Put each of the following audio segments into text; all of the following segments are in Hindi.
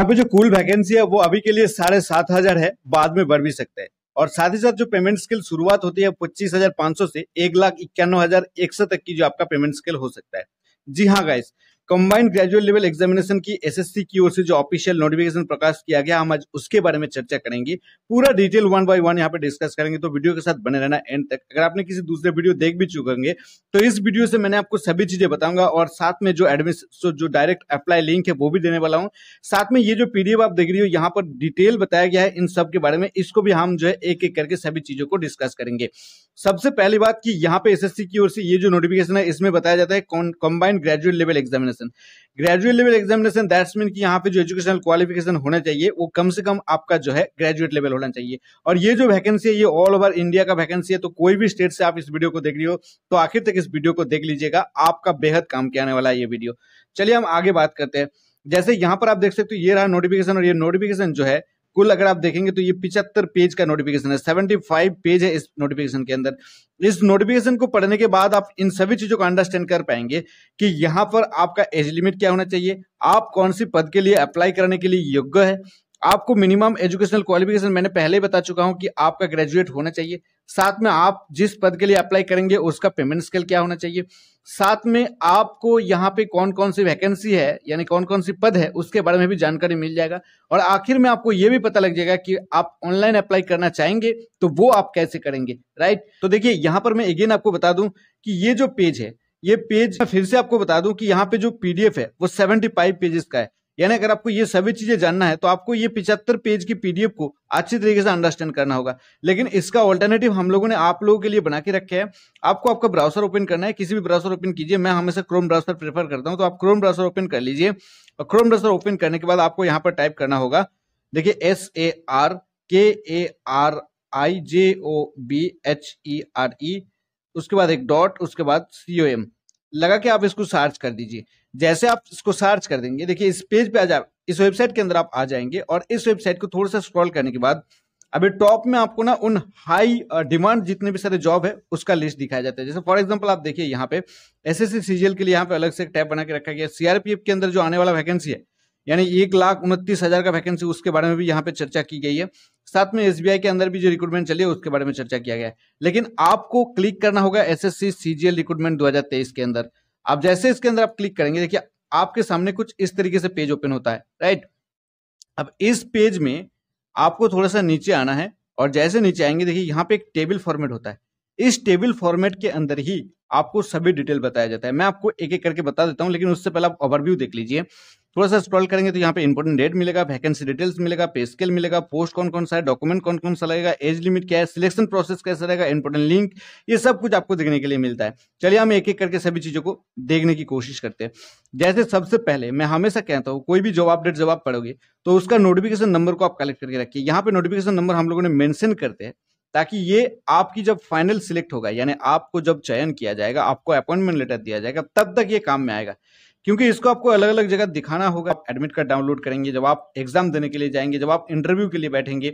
यहाँ पे जो कुल वैकेंसी है वो अभी के लिए साढ़े सात हजार है बाद में बढ़ भी सकते हैं और साथ ही साथ जो पेमेंट स्केल शुरुआत होती है पच्चीस हजार पांच सौ से एक लाख इक्यानवे हजार एक सौ तक की जो आपका पेमेंट स्केल हो सकता है जी हाँ guys combined graduate level examination की एसएससी की ओर से जो ऑफिशियल नोटिफिकेशन प्रकाश किया गया हम आज उसके बारे में चर्चा करेंगे पूरा डिटेल वन बाय वन यहाँ पे डिस्कस करेंगे तो वीडियो के साथ बने रहना एंड तक अगर आपने किसी दूसरे वीडियो देख भी चुकेंगे तो इस वीडियो से मैंने आपको सभी चीजें बताऊंगा और साथ में जो एडमिशन जो डायरेक्ट अप्लाई लिंक है वो भी देने वाला हूँ साथ में ये जो पीडीएफ आप देख रही हो यहाँ पर डिटेल बताया गया है इन सब के बारे में इसको भी हम जो है एक एक करके सभी चीजों को डिस्कस करेंगे सबसे पहली बात की यहाँ पे एस की ओर से ये जो नोटिफिकेशन है इसमें बताया जाता है combined graduate level examination examination graduate level examination that's mean कि यहाँ पे जो एजुकेशनल क्वालिफिकेशन होना चाहिए वो कम से कम आपका जो है ग्रेजुएट लेवल होना चाहिए और ये जो वैकेंसी है ये ऑल ओवर इंडिया का वैकेंसी है तो कोई भी स्टेट से आप इस वीडियो को देख रही हो तो आखिर तक इस वीडियो को देख लीजिएगा आपका बेहद काम के आने वाला है ये वीडियो चलिए हम आगे बात करते हैं जैसे यहाँ पर आप देख सकते हो ये रहा नोटिफिकेशन और ये नोटिफिकेशन जो है कुल अगर आप देखेंगे तो ये पिछहत्तर पेज का नोटिफिकेशन है सेवेंटी फाइव पेज है इस नोटिफिकेशन के अंदर इस नोटिफिकेशन को पढ़ने के बाद आप इन सभी चीजों को अंडरस्टैंड कर पाएंगे कि यहाँ पर आपका एज लिमिट क्या होना चाहिए आप कौन सी पद के लिए अप्लाई करने के लिए योग्य है आपको मिनिमम एजुकेशनल क्वालिफिकेशन मैंने पहले बता चुका हूं कि आपका ग्रेजुएट होना चाहिए साथ में आप जिस पद के लिए अप्लाई करेंगे उसका पेमेंट स्केल क्या होना चाहिए साथ में आपको यहाँ पे कौन कौन सी वैकेंसी है यानी कौन कौन सी पद है उसके बारे में भी जानकारी मिल जाएगा और आखिर में आपको ये भी पता लग जाएगा कि आप ऑनलाइन अप्लाई करना चाहेंगे तो वो आप कैसे करेंगे राइट तो देखिए यहाँ पर मैं अगेन आपको बता दूं कि ये जो पेज है ये पेज फिर से आपको बता दूं कि यहाँ पे जो पीडीएफ है वो सेवेंटी पेजेस का है यानी अगर आपको ये सभी चीजें जानना है तो आपको ये पिछहत्तर पेज की पीडीएफ को अच्छी तरीके से अंडरस्टैंड करना होगा लेकिन इसका ऑल्टरनेटिव हम लोगों ने आप लोगों के लिए बना के रखे है आपको आपका ब्राउसर ओपन करना है किसी भी ब्राउसर ओपन कीजिए मैं हमेशा क्रोम ब्राउसर प्रेफर करता हूँ तो आप क्रोम ब्राउसर ओपन कर लीजिए और क्रोम ब्राउसर ओपन करने के बाद आपको यहाँ पर टाइप करना होगा देखिए S A R K A R I J O B H E R E उसके बाद एक डॉट उसके बाद सी ओ एम लगा के आप इसको सर्च कर दीजिए जैसे आप इसको सर्च कर देंगे देखिए इस पेज पे आ जा इस वेबसाइट के अंदर आप आ जाएंगे और इस वेबसाइट को थोड़ा सा स्क्रॉल करने के बाद अभी टॉप में आपको ना उन हाई डिमांड जितने भी सारे जॉब है उसका लिस्ट दिखाया जाता है जैसे फॉर एग्जांपल आप देखिए यहाँ पे एस एस सीजीएल के लिए यहाँ पे अलग से टैब बना के रखा गया सीआरपीएफ के अंदर जो आने वाला वैकेंसी है यानी एक लाख उनतीस हजार का वैकेंसी उसके बारे में भी यहाँ पे चर्चा की गई है साथ में एसबीआई के अंदर भी जो रिक्रूटमेंट चली है उसके बारे में चर्चा किया गया है लेकिन आपको क्लिक करना होगा S S C CGL recruitment दो के अंदर आप जैसे इसके अंदर आप क्लिक करेंगे देखिए आपके सामने कुछ इस तरीके से पेज ओपन होता है राइट अब इस पेज में आपको थोड़ा सा नीचे आना है और जैसे नीचे आएंगे देखिए यहाँ पे एक टेबल फॉर्मेट होता है इस टेबल फॉर्मेट के अंदर ही आपको सभी डिटेल बताया जाता है मैं आपको एक एक करके बता देता हूँ लेकिन उससे पहले आप ओवरव्यू देख लीजिए थोड़ा सा स्क्रॉल करेंगे तो यहाँ पे इंपॉर्टेंट डेट मिलेगा वैकेंसी डिटेल्स मिलेगा पे स्केल मिलेगा पोस्ट कौन कौन सा है डॉक्यूमेंट कौन कौन सा लगेगा एज लिमिट क्या है सिलेक्शन प्रोसेस कैसा रहेगा इंपॉर्टेंट लिंक ये सब कुछ आपको देखने के लिए मिलता है चलिए हम एक एक करके सभी चीज़ों को देखने की कोशिश करते हैं जैसे सबसे पहले मैं हमेशा कहता हूँ कोई भी जॉब अपडेट जब आप पढ़ोगे तो उसका नोटिफिकेशन नंबर को आप कलेक्ट करके रखिए यहाँ पे नोटिफिकेशन नंबर हम लोगों ने मैंशन करते हैं ताकि ये आपकी जब फाइनल सिलेक्ट होगा यानी आपको जब चयन किया जाएगा आपको अपॉइंटमेंट लेटर दिया जाएगा तब तक ये काम में आएगा क्योंकि इसको आपको अलग अलग जगह दिखाना होगा आप एडमिट कार्ड डाउनलोड करेंगे जब आप एग्जाम देने के लिए जाएंगे जब आप इंटरव्यू के लिए बैठेंगे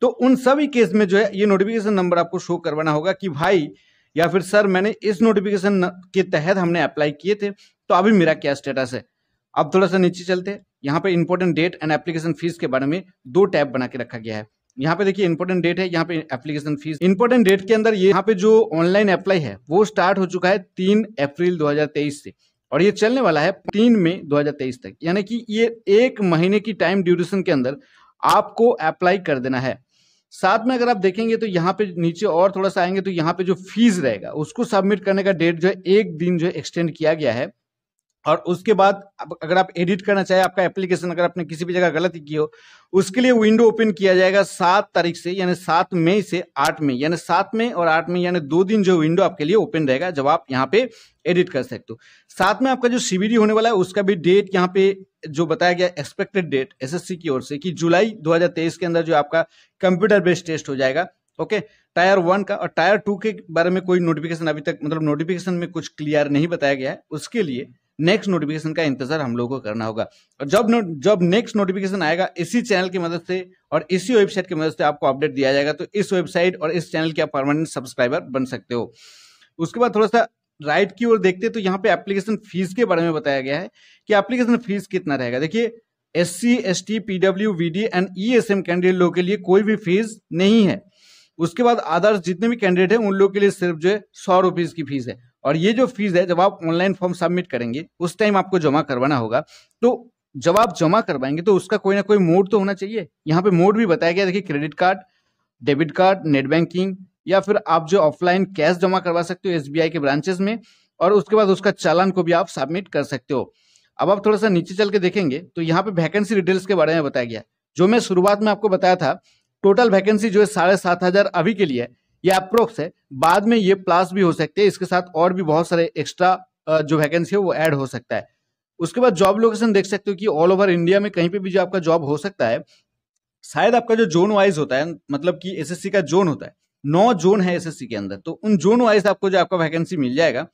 तो उन सभी केस में जो है ये नोटिफिकेशन नंबर आपको शो करवाना होगा कि भाई या फिर सर मैंने इस नोटिफिकेशन के तहत हमने अप्लाई किए थे तो अभी मेरा क्या स्टेटस है अब थोड़ा सा नीचे चलते हैं यहाँ पे important date and application fees के बारे में दो टैब बना के रखा गया है यहाँ पे देखिए इंपोर्टेंट डेट है यहाँ पे एप्लीकेशन फीस इंपोर्टेंट डेट के अंदर ये यहाँ पे जो ऑनलाइन अप्लाई है वो स्टार्ट हो चुका है तीन अप्रैल 2023 से और ये चलने वाला है तीन मई 2023 तक यानी कि ये एक महीने की टाइम ड्यूरेशन के अंदर आपको अप्लाई कर देना है साथ में अगर आप देखेंगे तो यहाँ पे नीचे और थोड़ा सा आएंगे तो यहाँ पे जो फीस रहेगा उसको सबमिट करने का डेट जो है एक दिन जो है एक्सटेंड किया गया है और उसके बाद अगर आप एडिट करना चाहे आपका एप्लीकेशन अगर आपने किसी भी जगह गलती की हो उसके लिए विंडो ओपन किया जाएगा सात तारीख से यानी सात मई से आठ मई यानी सात मई और आठ मई यानी दो दिन जो विंडो आपके लिए ओपन रहेगा जब आप यहाँ पे एडिट कर सकते हो साथ में आपका जो सीबीडी होने वाला है उसका भी डेट यहाँ पे जो बताया गया एक्सपेक्टेड डेट एस की ओर से कि जुलाई दो के अंदर जो आपका कंप्यूटर बेस्ड टेस्ट हो जाएगा ओके टायर वन का और टायर टू के बारे में कोई नोटिफिकेशन अभी तक मतलब नोटिफिकेशन में कुछ क्लियर नहीं बताया गया है उसके लिए नेक्स्ट नोटिफिकेशन का इंतजार हम लोगों को करना होगा और जब नो, जब नेक्स्ट नोटिफिकेशन आएगा इसी चैनल की मदद से और इसी वेबसाइट की मदद से आपको अपडेट दिया जाएगा तो इस वेबसाइट और इस चैनल के आप परमानेंट सब्सक्राइबर बन सकते हो उसके बाद थोड़ा सा राइट की ओर देखते तो यहाँ पे एप्लीकेशन फीस के बारे में बताया गया है कि एप्लीकेशन फीस कितना रहेगा देखिए S C S T PW V D and E S M candidate लोग के लिए कोई भी फीस नहीं है उसके बाद आदर्श जितने भी कैंडिडेट हैं उन लोगों के लिए सिर्फ जो है सौ रुपीज़ की फीस है और ये जो फीस है जब आप ऑनलाइन फॉर्म सबमिट करेंगे उस टाइम आपको जमा करवाना होगा तो जब आप जमा करवाएंगे तो उसका कोई ना कोई मोड तो होना चाहिए यहाँ पे मोड भी बताया गया देखिए credit card debit card net banking या फिर आप जो ऑफलाइन कैश जमा करवा सकते हो एस के ब्रांचेस में और उसके बाद उसका चालान को भी आप सबमिट कर सकते हो अब आप थोड़ा सा नीचे चल के देखेंगे तो यहाँ पे वैकेंसी डिटेल्स के बारे में बताया गया जो मैं शुरुआत में आपको बताया था टोटल वैकेंसी जो है साढ़े सात हजार अभी के लिए ये अप्रोक्स है बाद में ये प्लास भी हो सकते हैं इसके साथ और भी बहुत सारे एक्स्ट्रा जो वैकेंसी है वो ऐड हो सकता है उसके बाद जॉब लोकेशन देख सकते हो कि ऑल ओवर इंडिया में कहीं पे भी जो आपका जॉब हो सकता है शायद आपका जो जोन वाइज होता है मतलब कि एसएससी का जोन होता है नौ जोन है एसएससी के अंदर तो उन जोन वाइज आपको जो आपका वैकेंसी मिल जाएगा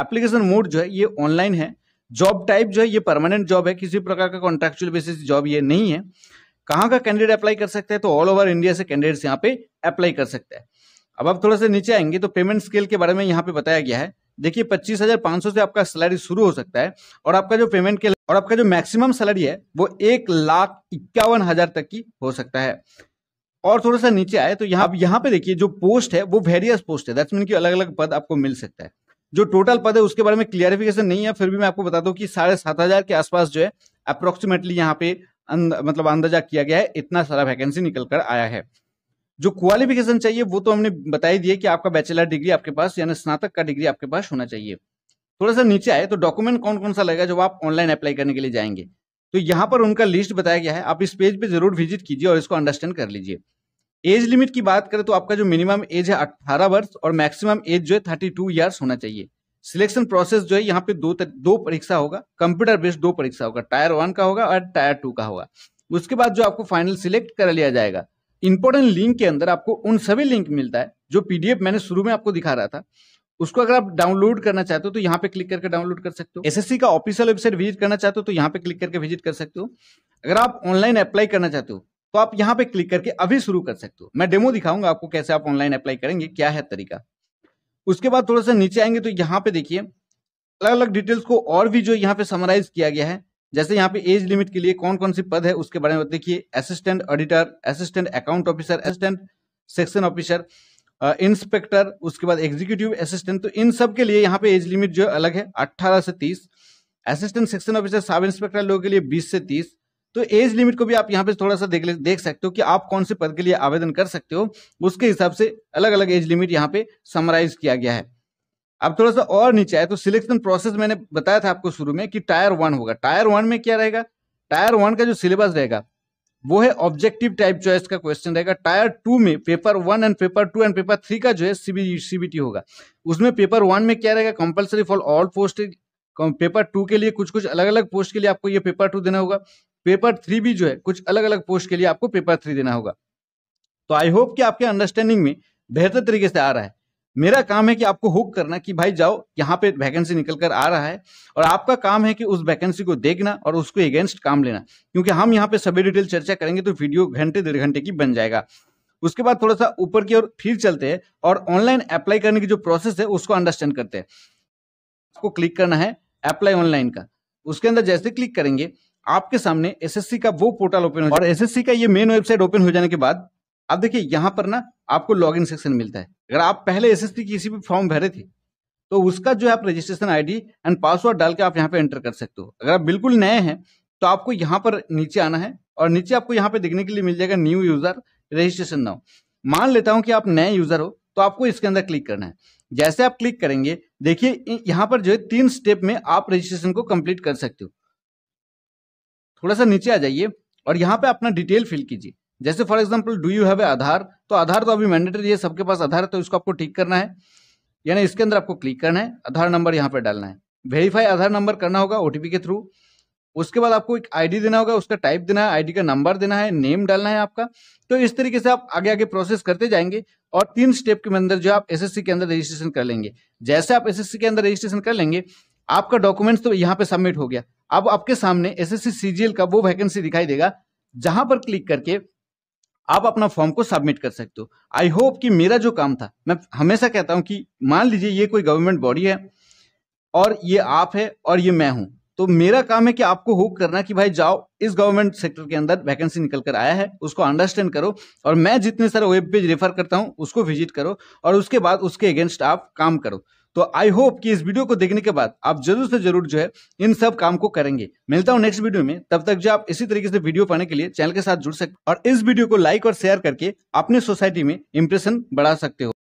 एप्लीकेशन मोड जो है ये ऑनलाइन है जॉब टाइप जो है ये परमानेंट जॉब है किसी प्रकार का कॉन्ट्रेक्चुअल बेसिस जॉब ये नहीं है कहाँ का कैंडिडेट अप्लाई कर सकता है तो ऑल ओवर इंडिया से कैंडिडेट्स यहाँ पे अप्लाई कर सकते हैं अब आप थोड़ा सा नीचे आएंगे तो पेमेंट स्केल के बारे में यहाँ पे बताया गया है देखिए पच्चीस हजार पांच सौ से आपका सैलरी शुरू हो सकता है और आपका जो पेमेंट के और आपका जो मैक्सिमम सैलरी है वो एक लाख इक्यावन हजार तक की हो सकता है और थोड़ा सा नीचे आए तो यहाँ यहाँ पे देखिए जो पोस्ट है वो वेरियस पोस्ट है दैट्स मीन की अलग अलग पद आपको मिल सकता है जो टोटल पद है उसके बारे में क्लियरिफिकेशन नहीं है फिर भी मैं आपको बता दू कि साढ़े सात हजार के आसपास जो है अप्रोक्सीमेटली यहाँ पे अंद, मतलब अंदाजा किया गया है इतना सारा वैकेंसी निकल कर आया है जो क्वालिफिकेशन चाहिए वो तो हमने बता ही दिया कि आपका बैचलर डिग्री आपके पास यानी स्नातक का डिग्री आपके पास होना चाहिए थोड़ा सा नीचे आए तो डॉक्यूमेंट कौन कौन सा लगेगा जब आप ऑनलाइन अप्लाई करने के लिए जाएंगे तो यहाँ पर उनका लिस्ट बताया गया है आप इस पेज पे जरूर विजिट कीजिए और इसको अंडरस्टैंड कर लीजिए एज लिमिट की बात करें तो आपका जो मिनिमम एज है अट्ठारह वर्ष और मैक्सिमम एज जो है थर्टी टू ईयर्स होना चाहिए सिलेक्शन प्रोसेस जो है यहाँ पे दो दो परीक्षा होगा कंप्यूटर बेस्ड दो परीक्षा होगा टायर वन का होगा और टायर टू का होगा उसके बाद जो आपको फाइनल सिलेक्ट कर लिया जाएगा इंपॉर्टेंट लिंक के अंदर आपको उन सभी लिंक मिलता है जो पीडीएफ मैंने शुरू में आपको दिखा रहा था उसको अगर आप डाउनलोड करना चाहते हो तो यहाँ पे क्लिक करके डाउनलोड कर सकते हो एसएससी का ऑफिशियल वेबसाइट विजिट करना चाहते हो तो यहाँ पे क्लिक करके विजिट कर सकते हो अगर आप ऑनलाइन अप्लाई करना चाहते हो तो आप यहाँ पे क्लिक करके अभी शुरू कर सकते हो मैं डेमो दिखाऊंगा आपको कैसे आप ऑनलाइन अप्लाई करेंगे क्या है तरीका उसके बाद थोड़ा सा नीचे आएंगे तो यहाँ पे देखिए अलग अलग डिटेल्स को और भी जो यहाँ पे समराइज किया गया है जैसे यहाँ पे एज लिमिट के लिए कौन कौन सी पद है उसके बारे में देखिए assistant auditor assistant account officer assistant section officer inspector उसके बाद एग्जीक्यूटिव असिस्टेंट तो इन सब के लिए यहाँ पे एज लिमिट जो अलग है अट्ठारह से तीस assistant section officer sub inspector लोगों के लिए बीस से तीस तो एज लिमिट को भी आप यहाँ पे थोड़ा सा देख देख सकते हो कि आप कौन से पद के लिए आवेदन कर सकते हो उसके हिसाब से अलग अलग एज लिमिट यहाँ पे समराइज किया गया है अब थोड़ा सा और नीचे आए तो सिलेक्शन प्रोसेस मैंने बताया था आपको शुरू में कि टायर वन होगा टायर वन में क्या रहेगा टायर वन का जो सिलेबस रहेगा वो है ऑब्जेक्टिव टाइप चॉइस का क्वेश्चन रहेगा टायर टू में paper one and paper two and paper three का जो है सीबी सीबीटी होगा उसमें पेपर वन में क्या रहेगा compulsory for all post paper two के लिए कुछ कुछ अलग अलग पोस्ट के लिए आपको ये पेपर टू देना होगा पेपर थ्री भी जो है कुछ अलग अलग पोस्ट के लिए आपको पेपर थ्री देना होगा तो आई होप कि आपके अंडरस्टैंडिंग में बेहतर तरीके से आ रहा है मेरा काम है कि आपको हुक करना कि भाई जाओ यहाँ पे वैकेंसी निकल कर आ रहा है और आपका काम है कि उस वैकेंसी को देखना और उसको अगेंस्ट काम लेना क्योंकि हम यहाँ पे सभी डिटेल चर्चा करेंगे तो वीडियो घंटे डेढ़ घंटे की बन जाएगा उसके बाद थोड़ा सा ऊपर की ओर फिर चलते हैं और ऑनलाइन अप्लाई करने की जो प्रोसेस है उसको अंडरस्टैंड करते हैं उसको क्लिक करना है अप्लाई ऑनलाइन का उसके अंदर जैसे क्लिक करेंगे आपके सामने एसएससी का वो पोर्टल ओपन हो और एसएससी का ये मेन वेबसाइट ओपन हो जाने के बाद अब देखिए यहाँ पर ना आपको लॉगिन सेक्शन मिलता है अगर आप पहले एस की किसी भी फॉर्म भरे थे तो उसका जो है आप रजिस्ट्रेशन आईडी एंड पासवर्ड डाल के आप यहाँ पे एंटर कर सकते हो अगर आप बिल्कुल नए हैं तो आपको यहाँ पर नीचे आना है और नीचे आपको यहाँ पे देखने के लिए मिल जाएगा न्यू यूजर रजिस्ट्रेशन नाउ मान लेता हूँ कि आप नए यूजर हो तो आपको इसके अंदर क्लिक करना है जैसे आप क्लिक करेंगे देखिए यहाँ पर जो है तीन स्टेप में आप रजिस्ट्रेशन को कंप्लीट कर सकते हो थोड़ा सा नीचे आ जाइए और यहाँ पे अपना डिटेल फिल कीजिए जैसे for example do you have a Aadhaar तो आधार तो अभी मैंडेटरी है सबके पास आधार है तो इसको आपको ठीक करना है यानी इसके अंदर आपको क्लिक करना है आधार नंबर यहाँ पर डालना है वेरीफाई आधार नंबर करना होगा ओटीपी के थ्रू उसके बाद आपको एक आईडी देना होगा उसका टाइप देना है आईडी का नंबर देना है नेम डालना है आपका तो इस तरीके से आप आगे आगे प्रोसेस करते जाएंगे और तीन स्टेप के अंदर जो आप एसएससी के अंदर रजिस्ट्रेशन कर लेंगे जैसे आप एसएससी के अंदर रजिस्ट्रेशन कर लेंगे आपका डॉक्यूमेंट्स तो यहाँ पे सबमिट हो गया अब आपके सामने एस सीजीएल का वो वैकेंसी दिखाई देगा जहां पर क्लिक करके आप अपना फॉर्म को सबमिट कर सकते हो आई होप कि मेरा जो काम था मैं हमेशा कहता हूं कि मान लीजिए ये कोई गवर्नमेंट बॉडी है और ये आप है और ये मैं हूं तो मेरा काम है कि आपको हुक करना कि भाई जाओ इस गवर्नमेंट सेक्टर के अंदर वैकेंसी निकल कर आया है उसको अंडरस्टैंड करो और मैं जितने सारे वेब पेज रेफर करता हूँ उसको विजिट करो और उसके बाद उसके अगेंस्ट आप काम करो तो आई होप कि इस वीडियो को देखने के बाद आप जरूर से जरूर जो है इन सब काम को करेंगे मिलता हूँ नेक्स्ट वीडियो में तब तक जो आप इसी तरीके से वीडियो पाने के लिए चैनल के साथ जुड़ सकते और इस वीडियो को लाइक और शेयर करके अपने सोसाइटी में इंप्रेशन बढ़ा सकते हो